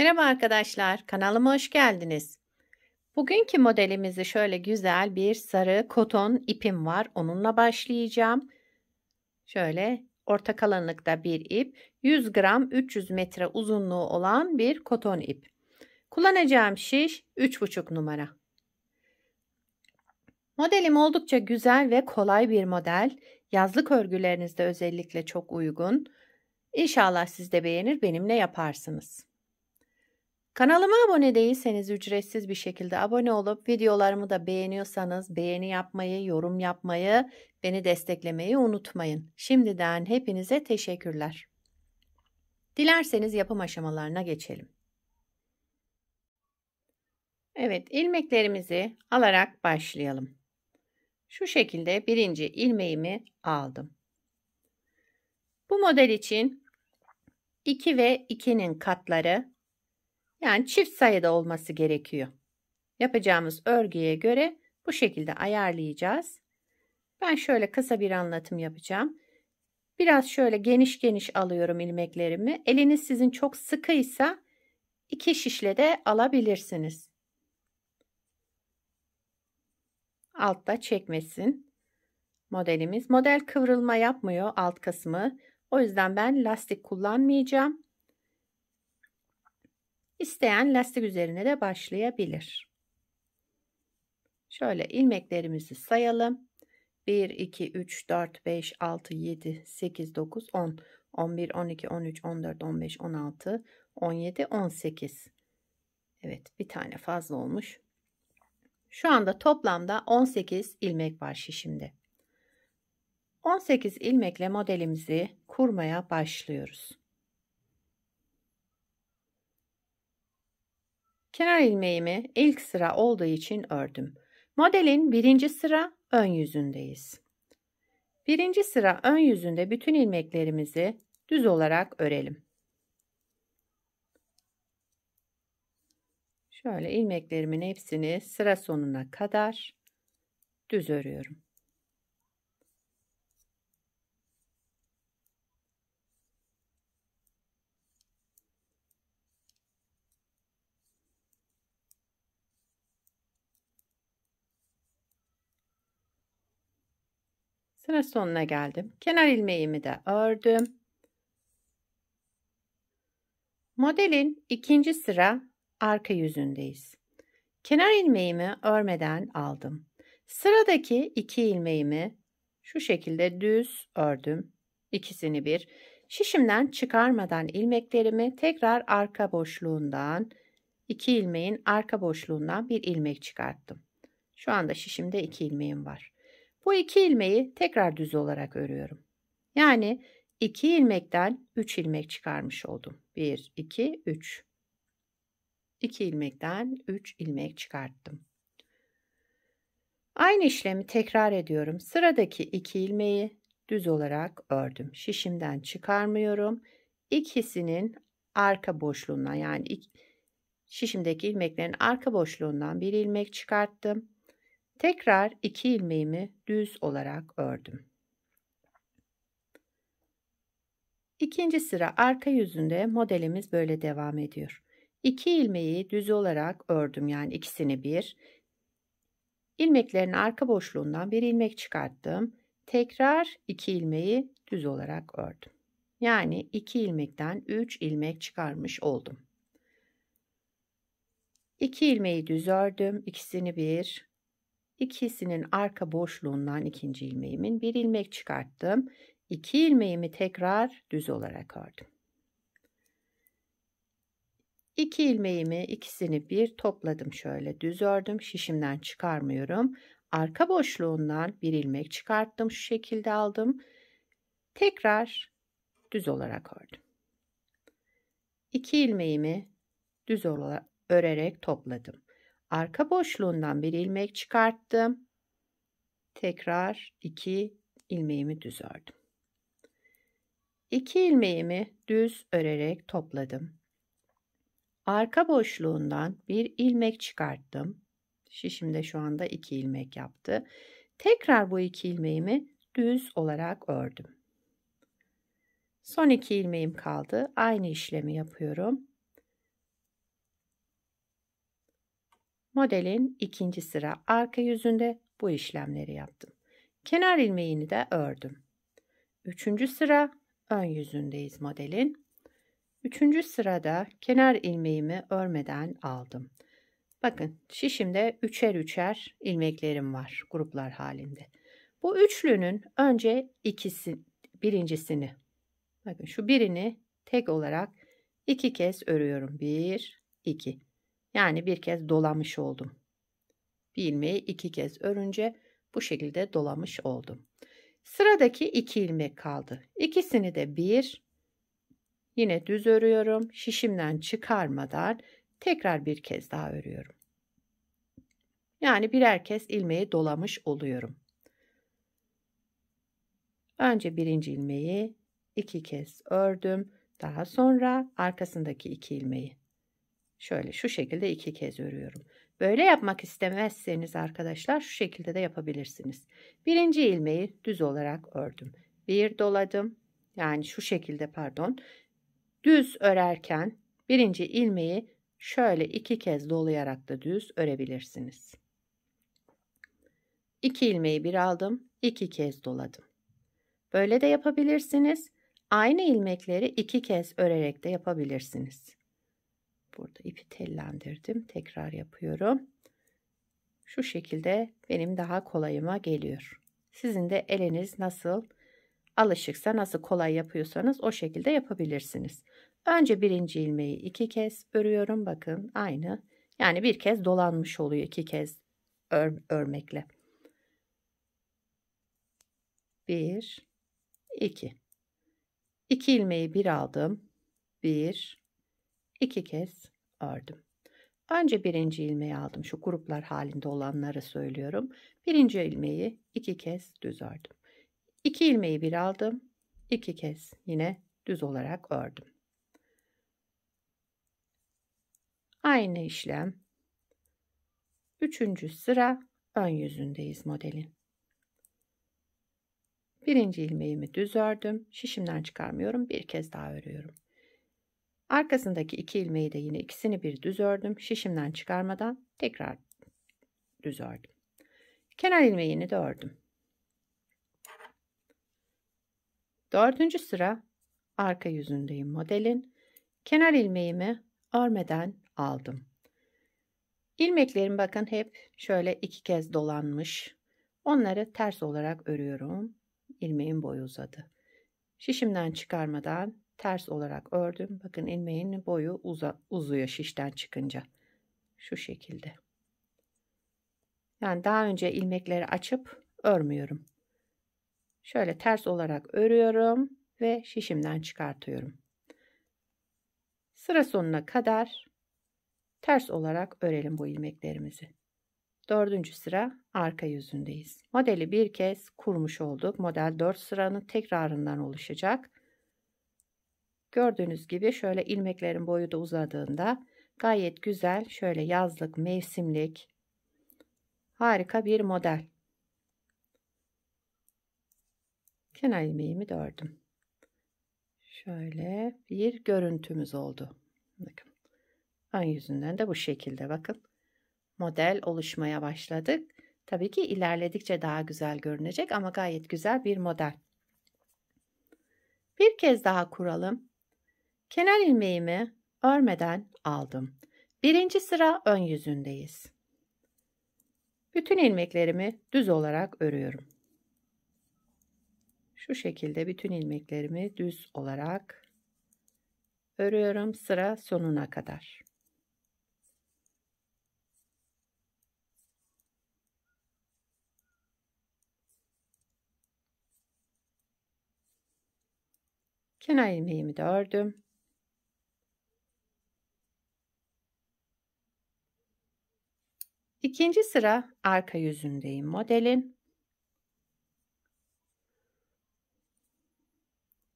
Merhaba arkadaşlar, kanalıma hoş geldiniz. Bugünkü modelimizi şöyle güzel bir sarı koton ipim var. Onunla başlayacağım. Şöyle orta kalınlıkta bir ip, 100 gram 300 metre uzunluğu olan bir koton ip. Kullanacağım şiş 3,5 numara. Modelim oldukça güzel ve kolay bir model. Yazlık örgülerinizde özellikle çok uygun. İnşallah siz de beğenir benimle yaparsınız. Kanalıma abone değilseniz ücretsiz bir şekilde abone olup videolarımı da beğeniyorsanız beğeni yapmayı, yorum yapmayı, beni desteklemeyi unutmayın. Şimdiden hepinize teşekkürler. Dilerseniz yapım aşamalarına geçelim. Evet, ilmeklerimizi alarak başlayalım. Şu şekilde birinci ilmeğimi aldım. Bu model için 2 ve 2'nin katları yani çift sayıda olması gerekiyor. Yapacağımız örgüye göre bu şekilde ayarlayacağız. Ben şöyle kısa bir anlatım yapacağım. Biraz şöyle geniş geniş alıyorum ilmeklerimi. Eliniz sizin çok sıkıysa iki şişle de alabilirsiniz. Altta çekmesin modelimiz. Model kıvrılma yapmıyor alt kısmı. O yüzden ben lastik kullanmayacağım. İsteyen lastik üzerine de başlayabilir. Şöyle ilmeklerimizi sayalım. 1, 2, 3, 4, 5, 6, 7, 8, 9, 10, 11, 12, 13, 14, 15, 16, 17, 18. Evet bir tane fazla olmuş. Şu anda toplamda 18 ilmek var şişimde. 18 ilmekle modelimizi kurmaya başlıyoruz. Kenar ilmeğimi ilk sıra olduğu için ördüm. Modelin birinci sıra ön yüzündeyiz. Birinci sıra ön yüzünde bütün ilmeklerimizi düz olarak örelim. Şöyle ilmeklerimin hepsini sıra sonuna kadar düz örüyorum. Sıra sonuna geldim. Kenar ilmeğimi de ördüm. Modelin ikinci sıra arka yüzündeyiz. Kenar ilmeğimi örmeden aldım. Sıradaki iki ilmeğimi şu şekilde düz ördüm. İkisini bir. Şişimden çıkarmadan ilmeklerimi tekrar arka boşluğundan iki ilmeğin arka boşluğundan bir ilmek çıkarttım. Şu anda şişimde iki ilmeğim var. Bu iki ilmeği tekrar düz olarak örüyorum. Yani 2 ilmekten 3 ilmek çıkarmış oldum. 1, 2, 3. 2 ilmekten 3 ilmek çıkarttım. Aynı işlemi tekrar ediyorum. Sıradaki 2 ilmeği düz olarak ördüm. Şişimden çıkarmıyorum. İkisinin arka boşluğundan yani şişimdeki ilmeklerin arka boşluğundan bir ilmek çıkarttım. Tekrar iki ilmeğimi düz olarak ördüm. İkinci sıra arka yüzünde modelimiz böyle devam ediyor. İki ilmeği düz olarak ördüm yani ikisini bir. İlmeklerin arka boşluğundan bir ilmek çıkarttım. Tekrar iki ilmeği düz olarak ördüm. Yani iki ilmekten üç ilmek çıkarmış oldum. İki ilmeği düz ördüm. ikisini bir. İkisinin arka boşluğundan ikinci ilmeğimin bir ilmek çıkarttım. İki ilmeğimi tekrar düz olarak ördüm. İki ilmeğimi ikisini bir topladım şöyle düz ördüm. Şişimden çıkarmıyorum. Arka boşluğundan bir ilmek çıkarttım. Şu şekilde aldım. Tekrar düz olarak ördüm. İki ilmeğimi düz olarak örerek topladım arka boşluğundan bir ilmek çıkarttım. Tekrar iki ilmeğimi düz ördüm. İki ilmeğimi düz örerek topladım. Arka boşluğundan bir ilmek çıkarttım. Şişimde şu anda iki ilmek yaptı. Tekrar bu iki ilmeğimi düz olarak ördüm. Son iki ilmeğim kaldı. Aynı işlemi yapıyorum. Modelin ikinci sıra arka yüzünde bu işlemleri yaptım. Kenar ilmeğini de ördüm. Üçüncü sıra ön yüzündeyiz modelin. Üçüncü sırada kenar ilmeğimi örmeden aldım. Bakın şişimde üçer üçer ilmeklerim var gruplar halinde. Bu üçlünün önce ikisi, birincisini bakın şu birini tek olarak iki kez örüyorum. Bir, iki. Yani bir kez dolamış oldum. Bir ilmeği iki kez örünce bu şekilde dolamış oldum. Sıradaki iki ilmek kaldı. İkisini de bir yine düz örüyorum. Şişimden çıkarmadan tekrar bir kez daha örüyorum. Yani birer kez ilmeği dolamış oluyorum. Önce birinci ilmeği iki kez ördüm. Daha sonra arkasındaki iki ilmeği. Şöyle şu şekilde iki kez örüyorum. Böyle yapmak istemezseniz arkadaşlar şu şekilde de yapabilirsiniz. Birinci ilmeği düz olarak ördüm. Bir doladım. Yani şu şekilde pardon. Düz örerken birinci ilmeği şöyle iki kez dolayarak da düz örebilirsiniz. İki ilmeği bir aldım. iki kez doladım. Böyle de yapabilirsiniz. Aynı ilmekleri iki kez örerek de yapabilirsiniz burada ipi tellendirdim. Tekrar yapıyorum. Şu şekilde benim daha kolayıma geliyor. Sizin de eliniz nasıl alışıksa nasıl kolay yapıyorsanız o şekilde yapabilirsiniz. Önce birinci ilmeği iki kez örüyorum. Bakın aynı. Yani bir kez dolanmış oluyor iki kez ör, örmekle. Bir, iki. İki ilmeği bir aldım. Bir, iki kez ördüm. Önce birinci ilmeği aldım. Şu gruplar halinde olanları söylüyorum. Birinci ilmeği iki kez düz ördüm. İki ilmeği bir aldım. İki kez yine düz olarak ördüm. Aynı işlem. Üçüncü sıra ön yüzündeyiz modelin. Birinci ilmeğimi düz ördüm. Şişimden çıkarmıyorum. Bir kez daha örüyorum. Arkasındaki iki ilmeği de yine ikisini bir düz ördüm. Şişimden çıkarmadan tekrar düz ördüm. Kenar ilmeğini de ördüm. Dördüncü sıra arka yüzündeyim modelin. Kenar ilmeğimi örmeden aldım. İlmeklerim bakın hep şöyle iki kez dolanmış. Onları ters olarak örüyorum. İlmeğin boyu uzadı. Şişimden çıkarmadan ters olarak ördüm. Bakın ilmeğin boyu uza, uzuyor şişten çıkınca. Şu şekilde. Yani daha önce ilmekleri açıp örmüyorum. Şöyle ters olarak örüyorum ve şişimden çıkartıyorum. Sıra sonuna kadar ters olarak örelim bu ilmeklerimizi. Dördüncü sıra arka yüzündeyiz. Modeli bir kez kurmuş olduk. Model 4 sıranın tekrarından oluşacak. Gördüğünüz gibi şöyle ilmeklerin boyu da uzadığında gayet güzel şöyle yazlık mevsimlik harika bir model. Kenar ilmeğimi ördüm. Şöyle bir görüntümüz oldu. Bakın. Ön yüzünden de bu şekilde bakın. Model oluşmaya başladık. Tabii ki ilerledikçe daha güzel görünecek ama gayet güzel bir model. Bir kez daha kuralım. Kenar ilmeğimi örmeden aldım. Birinci sıra ön yüzündeyiz. Bütün ilmeklerimi düz olarak örüyorum. Şu şekilde bütün ilmeklerimi düz olarak örüyorum sıra sonuna kadar. Kenar ilmeğimi de ördüm. İkinci sıra arka yüzündeyim modelin.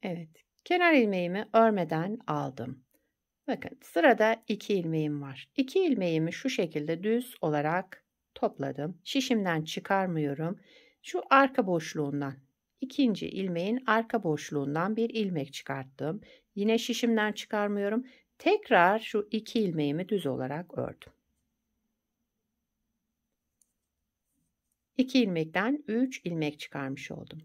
Evet, kenar ilmeğimi örmeden aldım. Bakın sırada iki ilmeğim var. İki ilmeğimi şu şekilde düz olarak topladım. Şişimden çıkarmıyorum. Şu arka boşluğundan, ikinci ilmeğin arka boşluğundan bir ilmek çıkarttım. Yine şişimden çıkarmıyorum. Tekrar şu iki ilmeğimi düz olarak ördüm. 2 ilmekten 3 ilmek çıkarmış oldum.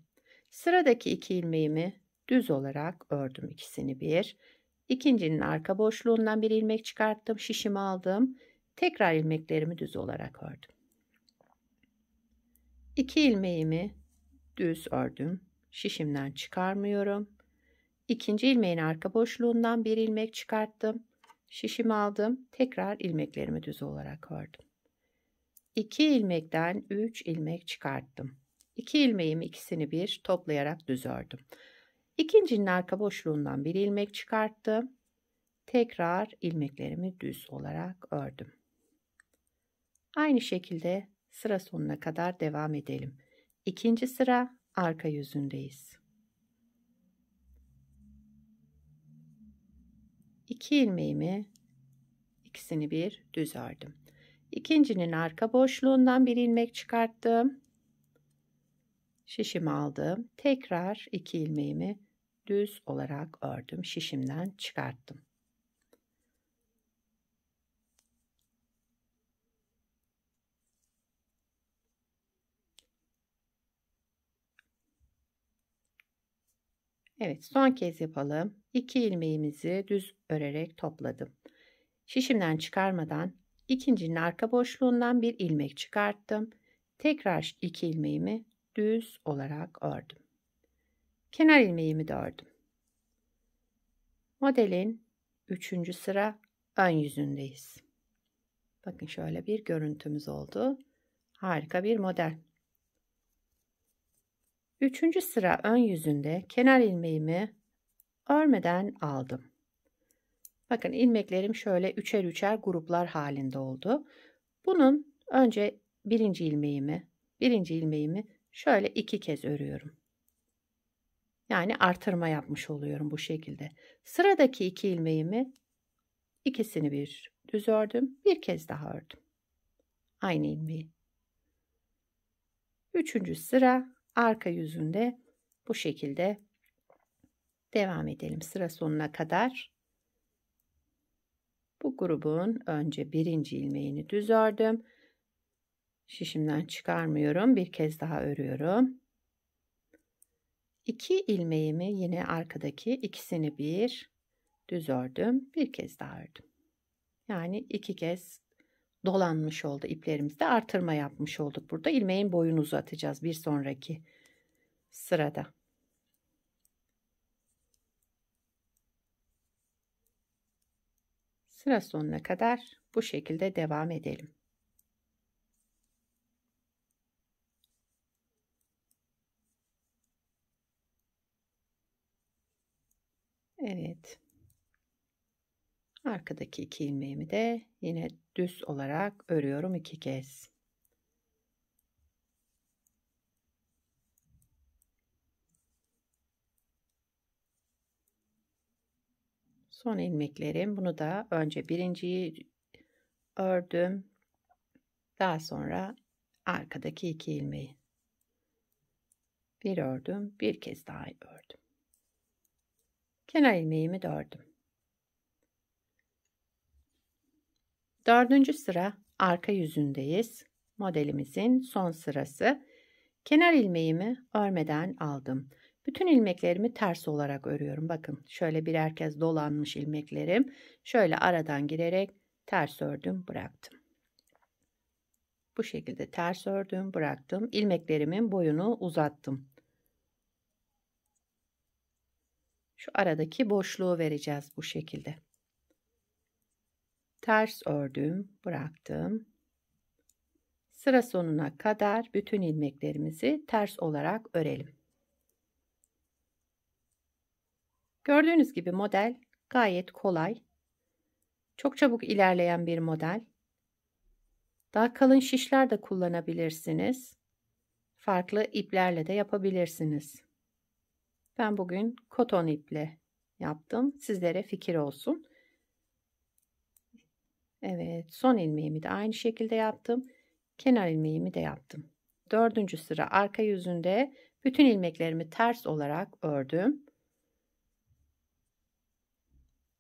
Sıradaki 2 ilmeğimi düz olarak ördüm ikisini bir. İkincinin arka boşluğundan bir ilmek çıkarttım, şişimi aldım. Tekrar ilmeklerimi düz olarak ördüm. 2 ilmeğimi düz ördüm. Şişimden çıkarmıyorum. İkinci ilmeğin arka boşluğundan bir ilmek çıkarttım. Şişimi aldım. Tekrar ilmeklerimi düz olarak ördüm. 2 ilmekten 3 ilmek çıkarttım. 2 İki ilmeğimi ikisini bir toplayarak düz ördüm. İkincinin arka boşluğundan bir ilmek çıkarttım. Tekrar ilmeklerimi düz olarak ördüm. Aynı şekilde sıra sonuna kadar devam edelim. İkinci sıra arka yüzündeyiz. 2 ilmeğimi ikisini bir düz ördüm. İkincinin arka boşluğundan bir ilmek çıkarttım. şişim aldım. Tekrar iki ilmeğimi düz olarak ördüm. Şişimden çıkarttım. Evet son kez yapalım. 2 ilmeğimizi düz örerek topladım. Şişimden çıkarmadan ikincinin arka boşluğundan bir ilmek çıkarttım. Tekrar iki ilmeğimi düz olarak ördüm. Kenar ilmeğimi de ördüm. Modelin üçüncü sıra ön yüzündeyiz. Bakın şöyle bir görüntümüz oldu. Harika bir model. Üçüncü sıra ön yüzünde kenar ilmeğimi örmeden aldım. Bakın ilmeklerim şöyle üçer üçer gruplar halinde oldu. Bunun önce birinci ilmeğimi, birinci ilmeğimi şöyle iki kez örüyorum. Yani artırma yapmış oluyorum bu şekilde. Sıradaki iki ilmeğimi ikisini bir düz ördüm. Bir kez daha ördüm. Aynı ilmeği. Üçüncü sıra arka yüzünde bu şekilde devam edelim sıra sonuna kadar. Bu grubun önce birinci ilmeğini düz ördüm. Şişimden çıkarmıyorum. Bir kez daha örüyorum. İki ilmeğimi yine arkadaki ikisini bir düz ördüm. Bir kez daha ördüm. Yani iki kez dolanmış oldu iplerimizde artırma yapmış olduk burada ilmeğin boyunu uzatacağız bir sonraki sırada Sıra sonuna kadar bu şekilde devam edelim. Evet. Arkadaki iki ilmeğimi de yine düz olarak örüyorum iki kez. son ilmeklerim. Bunu da önce birinciyi ördüm. Daha sonra arkadaki iki ilmeği. Bir ördüm, bir kez daha ördüm. Kenar ilmeğimi dördüm. Dördüncü sıra arka yüzündeyiz. Modelimizin son sırası. Kenar ilmeğimi örmeden aldım. Bütün ilmeklerimi ters olarak örüyorum. Bakın şöyle birer kez dolanmış ilmeklerim. Şöyle aradan girerek ters ördüm bıraktım. Bu şekilde ters ördüm bıraktım. İlmeklerimin boyunu uzattım. Şu aradaki boşluğu vereceğiz bu şekilde. Ters ördüm bıraktım. Sıra sonuna kadar bütün ilmeklerimizi ters olarak örelim. Gördüğünüz gibi model gayet kolay. Çok çabuk ilerleyen bir model. Daha kalın şişler de kullanabilirsiniz. Farklı iplerle de yapabilirsiniz. Ben bugün koton iple yaptım. Sizlere fikir olsun. Evet son ilmeğimi de aynı şekilde yaptım. Kenar ilmeğimi de yaptım. Dördüncü sıra arka yüzünde bütün ilmeklerimi ters olarak ördüm.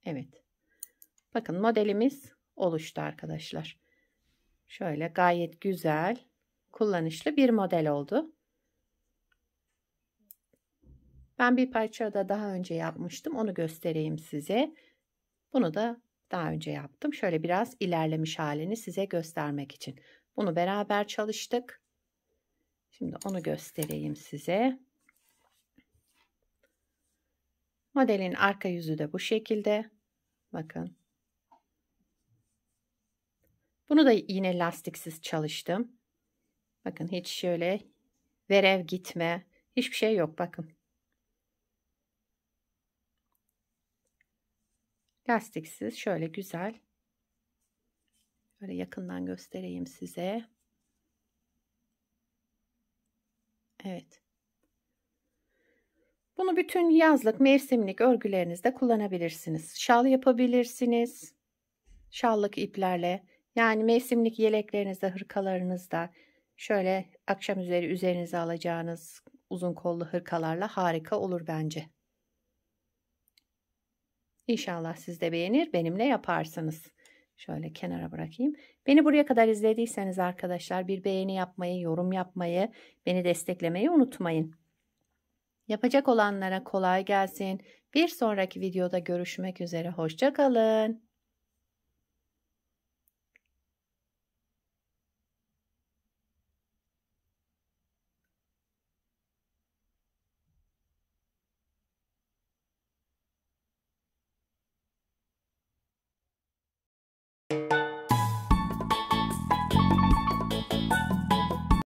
Evet. Bakın modelimiz oluştu arkadaşlar. Şöyle gayet güzel, kullanışlı bir model oldu. Ben bir parça da daha önce yapmıştım. Onu göstereyim size. Bunu da daha önce yaptım. Şöyle biraz ilerlemiş halini size göstermek için. Bunu beraber çalıştık. Şimdi onu göstereyim size. Modelin arka yüzü de bu şekilde. Bakın. Bunu da yine lastiksiz çalıştım. Bakın hiç şöyle verev gitme hiçbir şey yok bakın. Lastiksiz şöyle güzel. Böyle yakından göstereyim size. Evet bütün yazlık mevsimlik örgülerinizde kullanabilirsiniz. Şal yapabilirsiniz. Şallık iplerle yani mevsimlik yeleklerinizde, hırkalarınızda şöyle akşam üzeri üzerinize alacağınız uzun kollu hırkalarla harika olur bence. İnşallah siz de beğenir, benimle yaparsınız. Şöyle kenara bırakayım. Beni buraya kadar izlediyseniz arkadaşlar bir beğeni yapmayı, yorum yapmayı, beni desteklemeyi unutmayın. Yapacak olanlara kolay gelsin. Bir sonraki videoda görüşmek üzere. Hoşçakalın.